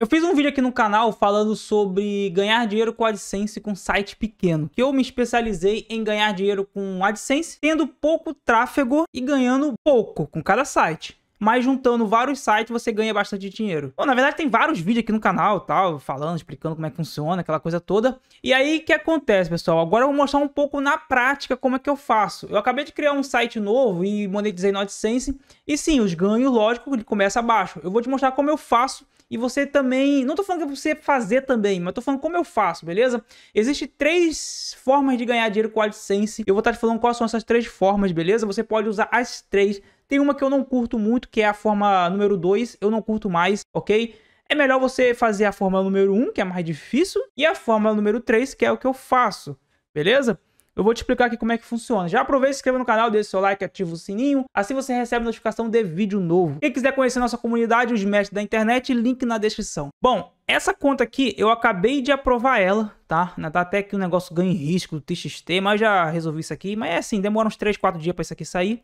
Eu fiz um vídeo aqui no canal falando sobre ganhar dinheiro com AdSense com site pequeno, que eu me especializei em ganhar dinheiro com AdSense, tendo pouco tráfego e ganhando pouco com cada site mas juntando vários sites você ganha bastante dinheiro. Bom, na verdade tem vários vídeos aqui no canal, tal, falando, explicando como é que funciona, aquela coisa toda. E aí o que acontece, pessoal? Agora eu vou mostrar um pouco na prática como é que eu faço. Eu acabei de criar um site novo e monetizei no AdSense, e sim, os ganhos, lógico, ele começa abaixo. Eu vou te mostrar como eu faço e você também. Não tô falando que você fazer também, mas tô falando como eu faço, beleza? Existem três formas de ganhar dinheiro com AdSense. Eu vou estar te falando quais são essas três formas, beleza? Você pode usar as três. Tem uma que eu não curto muito, que é a forma número 2, eu não curto mais, ok? É melhor você fazer a fórmula número 1, um, que é mais difícil, e a fórmula número 3, que é o que eu faço, beleza? Eu vou te explicar aqui como é que funciona. Já aproveita, se inscreva no canal, deixa seu like, ativa o sininho, assim você recebe notificação de vídeo novo. Quem quiser conhecer nossa comunidade, os mestres da internet, link na descrição. Bom, essa conta aqui, eu acabei de aprovar ela, tá? Tá até que o negócio ganha risco do TXT, mas já resolvi isso aqui. Mas é assim, demora uns 3, 4 dias para isso aqui sair.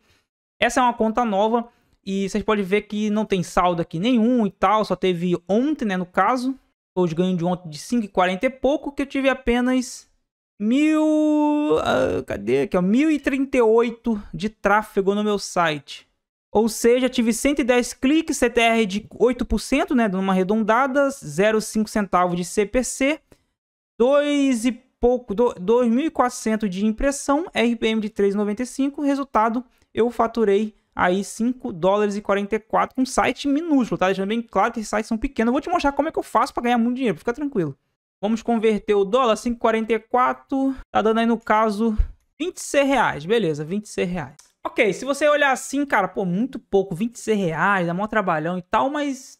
Essa é uma conta nova e vocês podem ver que não tem saldo aqui nenhum e tal. Só teve ontem, né, no caso. os ganhos de ontem de 5,40 e pouco, que eu tive apenas mil. Uh, cadê? Aqui, ó. 1038 de tráfego no meu site. Ou seja, tive 110 cliques, CTR de 8%, né? Numa arredondada, 0,5 centavo de CPC, 2 e pouco, 2.400 de impressão, RPM de 3,95. Resultado, eu faturei aí 5 dólares e 44 com um site minúsculo, tá? Deixando bem claro que esses sites são pequenos. Eu vou te mostrar como é que eu faço para ganhar muito dinheiro, fica tranquilo. Vamos converter o dólar, 5,44. Tá dando aí, no caso, 26 reais. Beleza, 26 reais. Ok, se você olhar assim, cara, pô, muito pouco, 26 reais, dá mó trabalhão e tal, mas...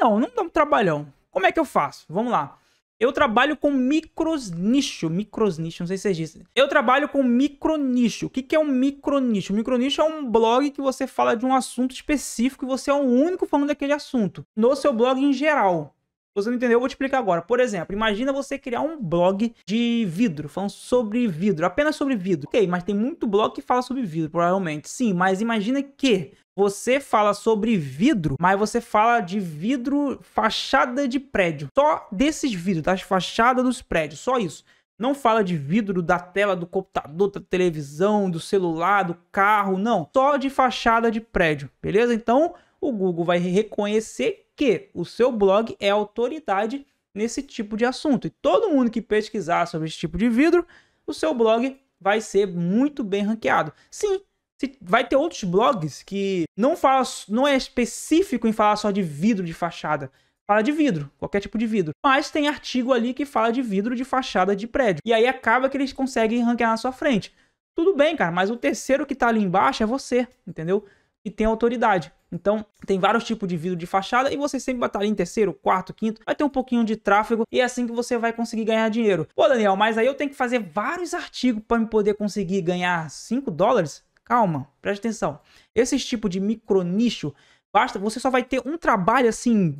Não, não dá um trabalhão. Como é que eu faço? Vamos lá. Eu trabalho com micros nicho, micros nicho, não sei se vocês dizem. Eu trabalho com micro nicho. O que, é um micro nicho? Micro nicho é um blog que você fala de um assunto específico e você é o único falando daquele assunto. No seu blog em geral você não entendeu, eu vou te explicar agora. Por exemplo, imagina você criar um blog de vidro, falando sobre vidro, apenas sobre vidro. Ok, mas tem muito blog que fala sobre vidro, provavelmente. Sim, mas imagina que você fala sobre vidro, mas você fala de vidro fachada de prédio. Só desses vidros, das fachadas dos prédios, só isso. Não fala de vidro da tela do computador, da televisão, do celular, do carro, não. Só de fachada de prédio, beleza? Então o Google vai reconhecer que o seu blog é autoridade nesse tipo de assunto. E todo mundo que pesquisar sobre esse tipo de vidro, o seu blog vai ser muito bem ranqueado. Sim, vai ter outros blogs que não fala, não é específico em falar só de vidro de fachada. Fala de vidro, qualquer tipo de vidro. Mas tem artigo ali que fala de vidro de fachada de prédio. E aí acaba que eles conseguem ranquear na sua frente. Tudo bem, cara, mas o terceiro que tá ali embaixo é você, entendeu? E tem autoridade. Então, tem vários tipos de vidro de fachada e você sempre batalha em terceiro, quarto, quinto, vai ter um pouquinho de tráfego e é assim que você vai conseguir ganhar dinheiro. Pô, Daniel, mas aí eu tenho que fazer vários artigos para me poder conseguir ganhar 5 dólares? Calma, preste atenção. Esse tipo de micronicho basta, você só vai ter um trabalho assim,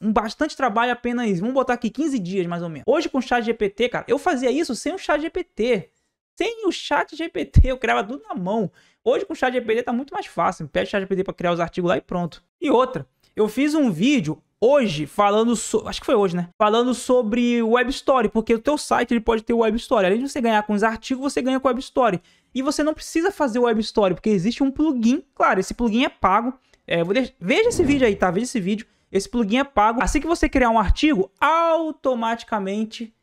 um bastante trabalho apenas, vamos botar aqui 15 dias mais ou menos. Hoje com o chat GPT, cara, eu fazia isso sem o chat GPT. Sem o chat GPT, eu criava tudo na mão. Hoje com o chat GPT tá muito mais fácil. Pede o chat GPT para criar os artigos lá e pronto. E outra, eu fiz um vídeo hoje falando sobre acho que foi hoje, né? Falando sobre web story, porque o teu site ele pode ter web story. Além de você ganhar com os artigos, você ganha com web story. E você não precisa fazer web story, porque existe um plugin, claro, esse plugin é pago. É, deix... veja esse vídeo aí, tá? Veja esse vídeo. Esse plugin é pago. Assim que você criar um artigo, automaticamente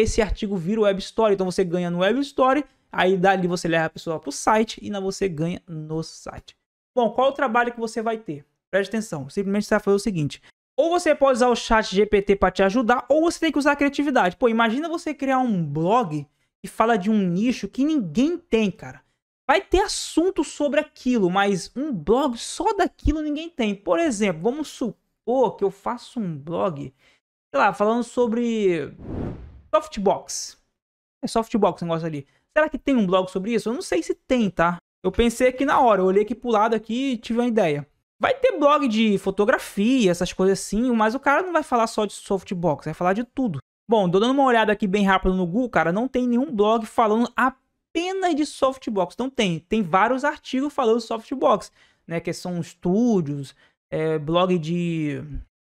esse artigo vira Web Story. Então você ganha no Web Story, aí dali você leva a pessoa para o site e na você ganha no site. Bom, qual é o trabalho que você vai ter? Preste atenção, simplesmente você vai fazer o seguinte. Ou você pode usar o chat GPT para te ajudar, ou você tem que usar a criatividade. Pô, imagina você criar um blog que fala de um nicho que ninguém tem, cara. Vai ter assunto sobre aquilo, mas um blog só daquilo ninguém tem. Por exemplo, vamos supor que eu faço um blog, sei lá, falando sobre Softbox. É softbox o negócio ali. Será que tem um blog sobre isso? Eu não sei se tem, tá? Eu pensei aqui na hora, eu olhei aqui pro lado aqui e tive uma ideia. Vai ter blog de fotografia, essas coisas assim, mas o cara não vai falar só de softbox, vai falar de tudo. Bom, tô dando uma olhada aqui bem rápido no Google, cara, não tem nenhum blog falando apenas de softbox. Não tem, tem vários artigos falando de softbox, né? Que são estúdios, é, blog de,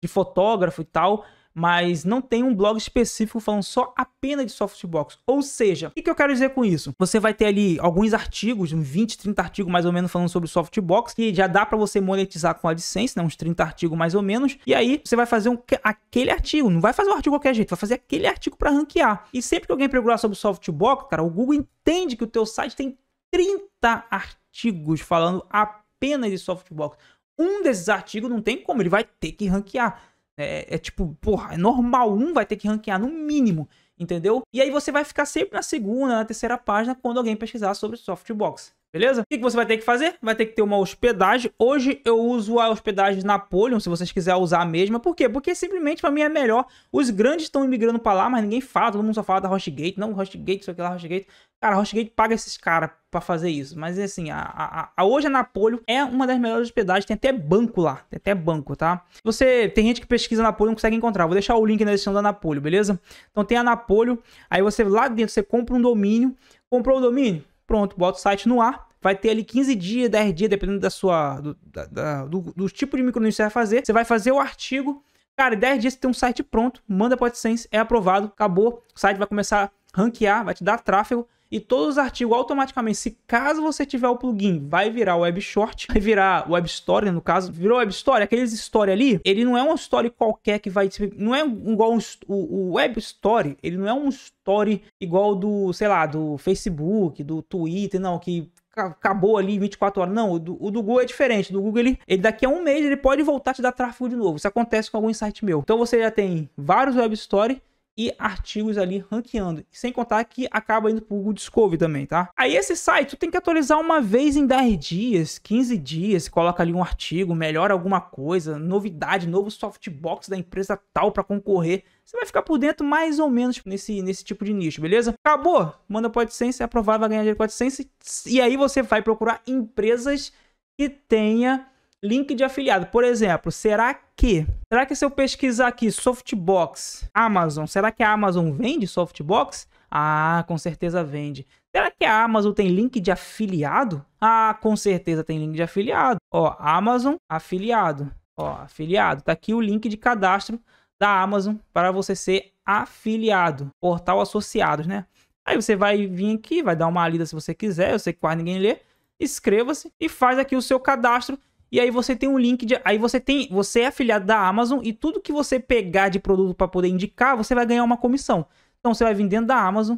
de fotógrafo e tal mas não tem um blog específico falando só apenas de softbox. Ou seja, o que eu quero dizer com isso? Você vai ter ali alguns artigos, uns 20, 30 artigos mais ou menos falando sobre softbox, que já dá para você monetizar com a AdSense, né? uns 30 artigos mais ou menos, e aí você vai fazer um, aquele artigo, não vai fazer um artigo qualquer jeito, vai fazer aquele artigo para ranquear. E sempre que alguém procurar sobre softbox, cara, o Google entende que o teu site tem 30 artigos falando apenas de softbox. Um desses artigos não tem como, ele vai ter que ranquear. É, é, é, tipo, porra, é normal. Um vai ter que ranquear no mínimo, entendeu? E aí você vai ficar sempre na segunda, na terceira página quando alguém pesquisar sobre softbox. Beleza? O que, você vai ter que fazer? Vai ter que ter uma hospedagem. Hoje eu uso a hospedagem Napoleon, se vocês quiserem usar a mesma. Por quê? Porque simplesmente para mim é melhor. Os grandes estão imigrando para lá, mas ninguém fala. Todo mundo só fala da Hostgate. Não, Hostgate, isso aqui lá, Hostgate. Cara, Hostgate paga esses caras para fazer isso. Mas assim, a, a, a, hoje a Napoleon é uma das melhores hospedagens. Tem até banco lá. Tem até banco, tá? Você tem gente que pesquisa Napoleon e não consegue encontrar. Vou deixar o link na descrição da Napoleon, beleza? Então tem a Napoleon. Aí você lá dentro, você compra um domínio. Comprou o domínio? pronto, bota o site no ar. Vai ter ali 15 dias, 10 dias, dependendo da sua, do, da, do, do tipo de micronível que você vai fazer. Você vai fazer o artigo. Cara, em 10 dias você tem um site pronto, manda para AdSense, é aprovado, acabou. O site vai começar a ranquear, vai te dar tráfego e todos os artigos automaticamente, se caso você tiver o plugin, vai virar web short, vai virar web story, no caso, virou web story, aqueles story ali, ele não é um story qualquer que vai, tipo, não é igual um, o, o web story, ele não é um story igual do, sei lá, do Facebook, do Twitter, não, que acabou ali 24 horas. Não, o do, o do, Google é diferente. Do Google, ele, ele daqui a um mês ele pode voltar a te dar tráfego de novo. Isso acontece com algum site meu. Então você já tem vários web stories e artigos ali ranqueando. Sem contar que acaba indo para o Discovery também, tá? Aí esse site tu tem que atualizar uma vez em 10 dias, 15 dias, coloca ali um artigo, melhora alguma coisa, novidade, novo softbox da empresa tal para concorrer. Você vai ficar por dentro mais ou menos nesse, nesse tipo de nicho, beleza? Acabou, manda para AdSense, é aprovado, vai ganhar dinheiro com AdSense. E aí você vai procurar empresas que tenha link de afiliado. Por exemplo, será que Será que se eu pesquisar aqui softbox Amazon, será que a Amazon vende softbox? Ah, com certeza vende. Será que a Amazon tem link de afiliado? Ah, com certeza tem link de afiliado. Ó, Amazon afiliado. Ó, afiliado. Tá aqui o link de cadastro da Amazon para você ser afiliado, portal associados, né? Aí você vai vir aqui, vai dar uma lida se você quiser, eu sei que quase ninguém lê. Inscreva-se e faz aqui o seu cadastro e aí você tem um link de. Aí você tem. Você é afiliado da Amazon e tudo que você pegar de produto para poder indicar, você vai ganhar uma comissão. Então você vai vir dentro da Amazon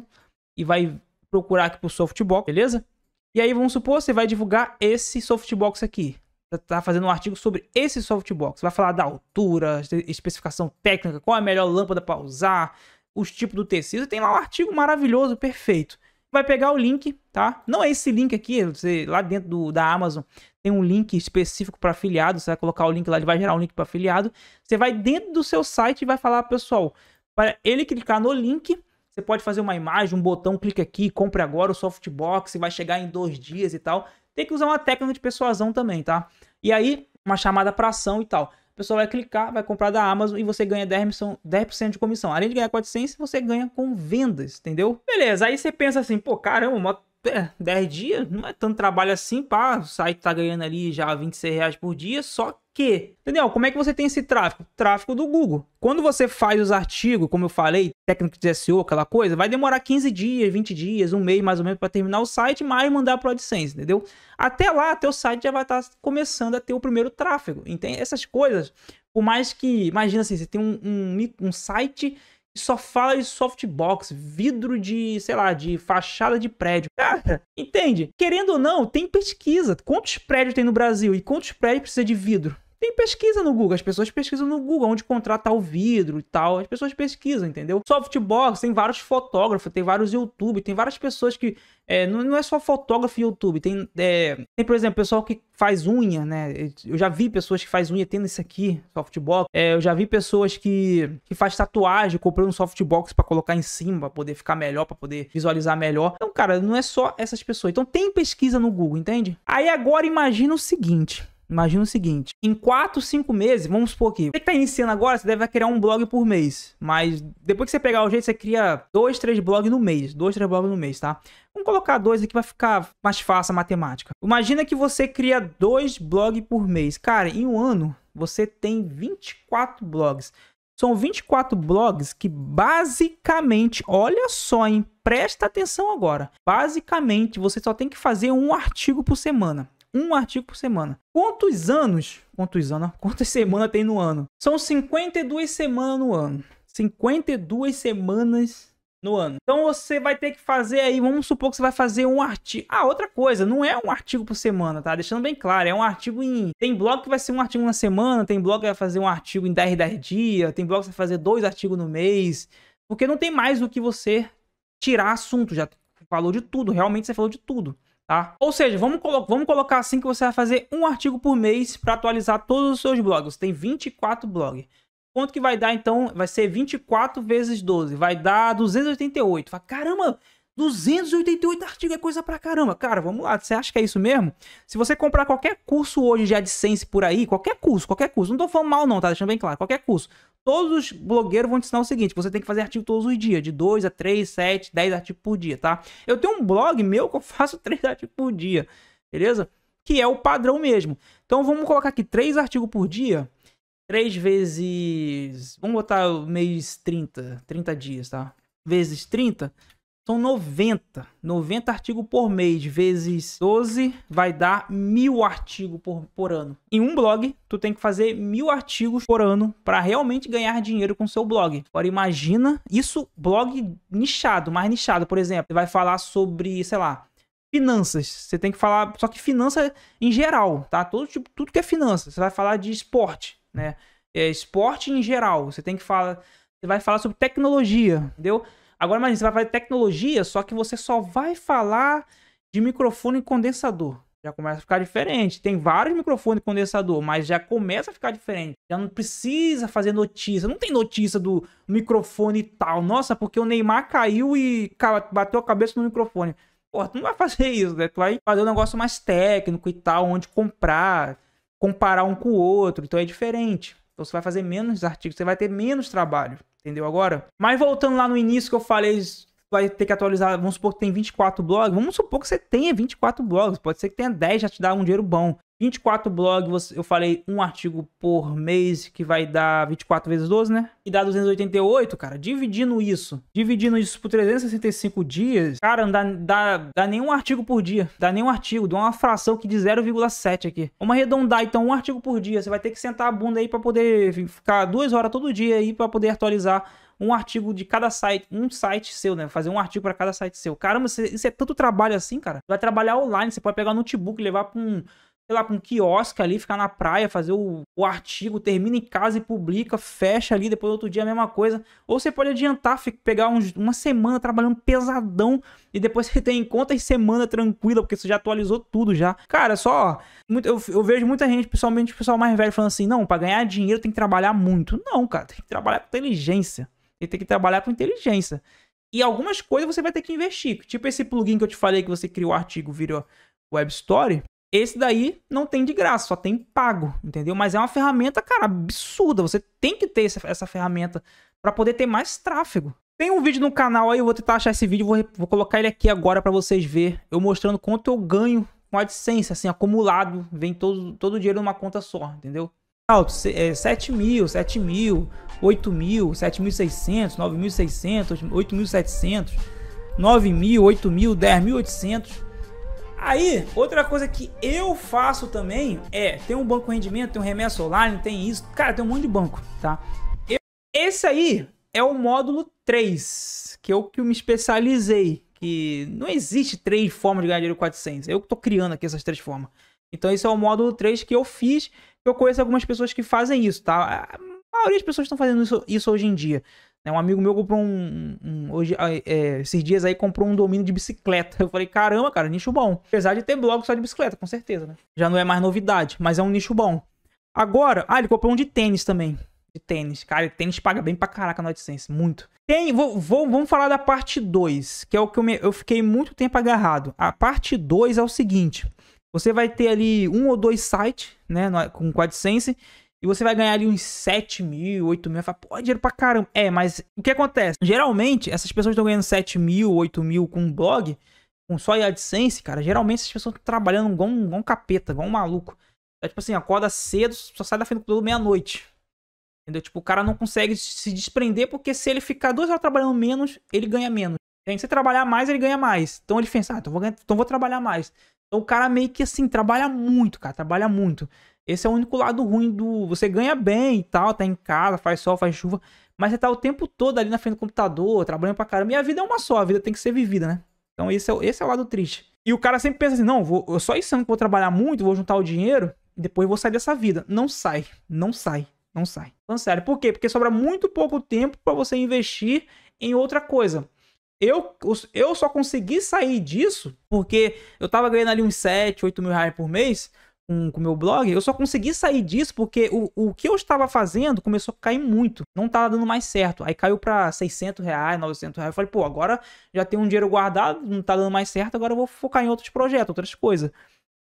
e vai procurar aqui pro softbox, beleza? E aí vamos supor, você vai divulgar esse softbox aqui. Você tá fazendo um artigo sobre esse softbox. Vai falar da altura, especificação técnica, qual é a melhor lâmpada para usar, os tipos do tecido. Tem lá um artigo maravilhoso, perfeito vai pegar o link, tá? Não é esse link aqui, você lá dentro do, da Amazon tem um link específico para afiliado, você vai colocar o link lá, ele vai gerar um link para afiliado. Você vai dentro do seu site e vai falar, pessoal, para ele clicar no link, você pode fazer uma imagem, um botão, clique aqui, compre agora o softbox, vai chegar em dois dias e tal. Tem que usar uma técnica de persuasão também, tá? E aí, uma chamada para ação e tal pessoa vai clicar, vai comprar da Amazon e você ganha 10%, 10 de comissão. Além de ganhar 400, você ganha com vendas, entendeu? Beleza, aí você pensa assim, pô, caramba, uma é, 10 dias, não é tanto trabalho assim, pá, o site tá ganhando ali já 26 reais por dia, só que, Daniel, como é que você tem esse tráfego? Tráfego do Google. Quando você faz os artigos, como eu falei, técnico de SEO, aquela coisa, vai demorar 15 dias, 20 dias, um mês mais ou menos para terminar o site, mais mandar para o AdSense, entendeu? Até lá, teu site já vai estar tá começando a ter o primeiro tráfego, entende? Essas coisas, por mais que, imagina assim, você tem um, um, um site só fala de softbox, vidro de, sei lá, de fachada de prédio. Cara, entende? Querendo ou não, tem pesquisa. Quantos prédios tem no Brasil e quantos prédios precisa de vidro? Tem pesquisa no Google, as pessoas pesquisam no Google onde contratar o vidro e tal, as pessoas pesquisam, entendeu? Softbox, tem vários fotógrafos, tem vários YouTube, tem várias pessoas que. É, não, não é só fotógrafo e YouTube, tem, é, tem, por exemplo, pessoal que faz unha, né? Eu já vi pessoas que faz unha tendo isso aqui, softbox. É, eu já vi pessoas que, que faz tatuagem comprando um softbox para colocar em cima, pra poder ficar melhor, para poder visualizar melhor. Então, cara, não é só essas pessoas. Então tem pesquisa no Google, entende? Aí agora imagina o seguinte. Imagina o seguinte: em 4, 5 meses, vamos supor aqui, você que tá iniciando agora, você deve criar um blog por mês. Mas depois que você pegar o jeito, você cria 2, 3 blogs no mês. 2, 3 blogs no mês, tá? Vamos colocar dois aqui para ficar mais fácil a matemática. Imagina que você cria dois blogs por mês. Cara, em um ano você tem 24 blogs. São 24 blogs que basicamente, olha só, hein? Presta atenção agora. Basicamente, você só tem que fazer um artigo por semana um artigo por semana. Quantos anos? Quantos anos? Quantas semanas tem no ano? São 52 semanas no ano. 52 semanas no ano. Então você vai ter que fazer aí, vamos supor que você vai fazer um artigo. Ah, outra coisa, não é um artigo por semana, tá? Deixando bem claro, é um artigo em. Tem blog que vai ser um artigo na semana, tem blog que vai fazer um artigo em 10, 10 dias, tem blog que vai fazer dois artigos no mês. Porque não tem mais do que você tirar assunto, já falou de tudo, realmente você falou de tudo tá? Ou seja, vamos, colo vamos colocar assim que você vai fazer um artigo por mês para atualizar todos os seus blogs. Você tem 24 blogs. Quanto que vai dar, então? Vai ser 24 vezes 12. Vai dar 288. Fala, caramba, 288 artigos é coisa pra caramba. Cara, vamos lá, você acha que é isso mesmo? Se você comprar qualquer curso hoje de AdSense por aí, qualquer curso, qualquer curso, não tô falando mal não, tá deixando bem claro, qualquer curso. Todos os blogueiros vão te ensinar o seguinte, você tem que fazer artigo todos os dias, de 2 a 3, 7, 10 artigos por dia, tá? Eu tenho um blog meu que eu faço 3 artigos por dia, beleza? Que é o padrão mesmo. Então vamos colocar aqui 3 artigos por dia, 3 vezes... Vamos botar o mês 30, 30 dias, tá? Vezes 30, são 90. 90 artigos por mês vezes 12 vai dar mil artigos por, por ano. Em um blog, tu tem que fazer mil artigos por ano para realmente ganhar dinheiro com seu blog. Agora imagina isso blog nichado, mais nichado, por exemplo. Você vai falar sobre, sei lá, finanças. Você tem que falar, só que finança em geral, tá? Todo tipo, tudo que é finança. Você vai falar de esporte, né? É, esporte em geral. Você tem que falar, você vai falar sobre tecnologia, entendeu? Agora imagina, você vai fazer tecnologia, só que você só vai falar de microfone condensador. Já começa a ficar diferente. Tem vários microfones condensador, mas já começa a ficar diferente. Já não precisa fazer notícia. Não tem notícia do microfone tal. Nossa, porque o Neymar caiu e bateu a cabeça no microfone. Pô, tu não vai fazer isso, né? Tu vai fazer um negócio mais técnico e tal, onde comprar, comparar um com o outro. Então é diferente. Então você vai fazer menos artigos, você vai ter menos trabalho. Entendeu agora? Mas voltando lá no início que eu falei, vai ter que atualizar, vamos supor que tem 24 blogs, vamos supor que você tenha 24 blogs, pode ser que tenha 10, já te dá um dinheiro bom. 24 blogs, eu falei um artigo por mês, que vai dar 24 vezes 12, né? E dá 288, cara. Dividindo isso, dividindo isso por 365 dias, cara, não dá, dá, dá nenhum artigo por dia. Dá nenhum artigo, dá uma fração que de 0,7 aqui. Vamos arredondar, então, um artigo por dia. Você vai ter que sentar a bunda aí para poder ficar duas horas todo dia aí para poder atualizar um artigo de cada site, um site seu, né? Fazer um artigo para cada site seu. Caramba, isso é tanto trabalho assim, cara. Vai trabalhar online, você pode pegar um notebook, levar pra um sei lá, com um quiosque ali, ficar na praia, fazer o, o artigo, termina em casa e publica, fecha ali, depois outro dia a mesma coisa. Ou você pode adiantar, pegar uns, uma semana trabalhando pesadão e depois você tem conta contas semana tranquila, porque você já atualizou tudo já. Cara, só. Muito, eu, eu, vejo muita gente, principalmente o pessoal mais velho, falando assim: não, para ganhar dinheiro tem que trabalhar muito. Não, cara, tem que trabalhar com inteligência. Tem que trabalhar com inteligência. E algumas coisas você vai ter que investir. Tipo esse plugin que eu te falei que você criou o artigo, virou web story. Esse daí não tem de graça, só tem pago, entendeu? Mas é uma ferramenta, cara, absurda. Você tem que ter essa, ferramenta para poder ter mais tráfego. Tem um vídeo no canal aí, eu vou tentar achar esse vídeo, vou, vou colocar ele aqui agora para vocês ver, eu mostrando quanto eu ganho com a AdSense, assim, acumulado, vem todo, todo o dinheiro numa conta só, entendeu? Alto, é, 7 mil, 7 mil, 8 mil, 7.600, 9.600, 8.700, 9 mil, 8 mil, 10.800... Aí, outra coisa que eu faço também é, tem um banco rendimento, tem um remessa online, tem isso, cara, tem um monte de banco, tá? Eu, esse aí é o módulo 3, que é o que eu me especializei, que não existe três formas de ganhar dinheiro 400, eu que tô criando aqui essas três formas. Então esse é o módulo 3 que eu fiz, eu conheço algumas pessoas que fazem isso, tá? A maioria das pessoas estão fazendo isso, isso hoje em dia. Né, um amigo meu comprou um. um hoje, é, esses dias aí comprou um domínio de bicicleta. Eu falei, caramba, cara, nicho bom. Apesar de ter blog só de bicicleta, com certeza, né? Já não é mais novidade, mas é um nicho bom. Agora, ah, ele comprou um de tênis também. De tênis. Cara, tênis paga bem pra caraca na AdSense, muito. Tem, vou, vou, vamos falar da parte 2, que é o que eu, me, eu fiquei muito tempo agarrado. A parte 2 é o seguinte: você vai ter ali um ou dois sites, né, com, o AdSense, e você vai ganhar ali uns 7 mil, 8 mil. Fala, pô, é dinheiro pra caramba. É, mas o que acontece? Geralmente, essas pessoas estão ganhando 7 mil, 8 mil com um blog, com só a AdSense, cara. Geralmente, essas pessoas estão trabalhando igual um, igual um capeta, igual um maluco. É tipo assim, acorda cedo, só sai da frente do computador meia-noite. Entendeu? Tipo, o cara não consegue se desprender porque se ele ficar duas horas trabalhando menos, ele ganha menos. Se Se trabalhar mais, ele ganha mais. Então ele pensa, ah, então vou, ganhar, então vou trabalhar mais. Então o cara meio que assim, trabalha muito, cara, trabalha muito. Esse é o único lado ruim do. Você ganha bem e tal, tá em casa, faz sol, faz chuva, mas você tá o tempo todo ali na frente do computador, trabalhando pra caramba. E a vida é uma só, a vida tem que ser vivida, né? Então esse é, esse é o lado triste. E o cara sempre pensa assim: não, vou, eu só isso que vou trabalhar muito, vou juntar o dinheiro, e depois vou sair dessa vida. Não sai, não sai, não sai. Então, sério, por quê? Porque sobra muito pouco tempo para você investir em outra coisa. Eu, eu só consegui sair disso porque eu tava ganhando ali uns 7, 8 mil reais por mês com o meu blog. Eu só consegui sair disso porque o, o que eu estava fazendo começou a cair muito. Não tava dando mais certo. Aí caiu para 600 reais, 900 reais. Eu falei, pô, agora já tenho um dinheiro guardado, não tá dando mais certo. Agora eu vou focar em outros projetos, outras coisas.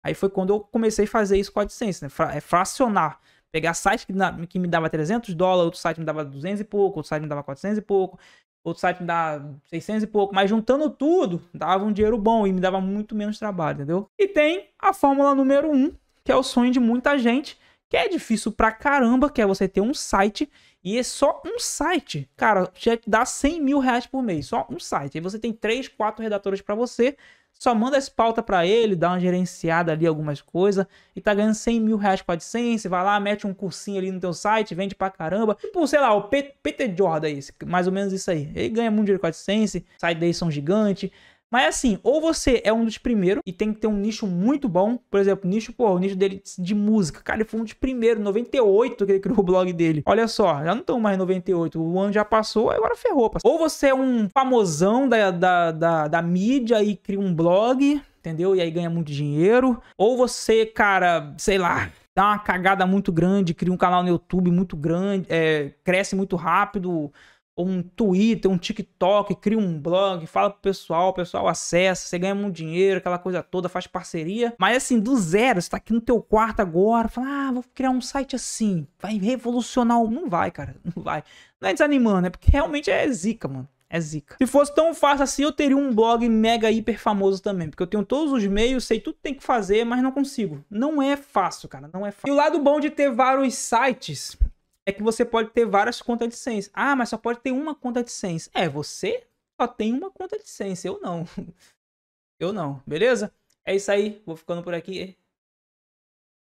Aí foi quando eu comecei a fazer isso com a AdSense, né? Fra é fracionar pegar site que, que, me dava 300 dólares, outro site me dava 200 e pouco, outro site me dava 400 e pouco outro site me dá 600 e pouco, mas juntando tudo, dava um dinheiro bom e me dava muito menos trabalho, entendeu? E tem a fórmula número 1, um, que é o sonho de muita gente, que é difícil pra caramba, que é você ter um site e é só um site. Cara, já te dá 100 mil reais por mês, só um site. Aí você tem 3, 4 redatores para você, só manda as pautas para ele, dá uma gerenciada ali, algumas coisas, e tá ganhando 100 mil reais com a AdSense, vai lá, mete um cursinho ali no teu site, vende pra caramba. Tipo, sei lá, o Peter Jordan, esse, mais ou menos isso aí. Ele ganha muito dinheiro com a AdSense, sai daí são gigante, mas assim, ou você é um dos primeiros e tem que ter um nicho muito bom. Por exemplo, nicho, pô, o nicho dele de música. Cara, ele foi um dos primeiros, 98 que ele criou o blog dele. Olha só, já não estão mais 98. O ano já passou, agora ferrou. Passou. Ou você é um famosão da, da, da, da mídia e cria um blog. Entendeu? E aí ganha muito dinheiro. Ou você, cara, sei lá, dá uma cagada muito grande, cria um canal no YouTube muito grande, é, cresce muito rápido, um Twitter, um TikTok, cria um blog, fala pro pessoal, o pessoal acessa, você ganha muito dinheiro, aquela coisa toda, faz parceria. Mas assim, do zero, você tá aqui no teu quarto agora, fala, ah, vou criar um site assim, vai revolucionar, não vai, cara, não vai. Não é desanimando, é porque realmente é zica, mano. É zica. Se fosse tão fácil assim, eu teria um blog mega hiper famoso também. Porque eu tenho todos os meios, sei tudo que tem que fazer, mas não consigo. Não é fácil, cara. Não é fácil. E o lado bom de ter vários sites é que você pode ter várias contas de sense. Ah, mas só pode ter uma conta de sense. É, você só tem uma conta de sense, eu não. Eu não, beleza? É isso aí, vou ficando por aqui.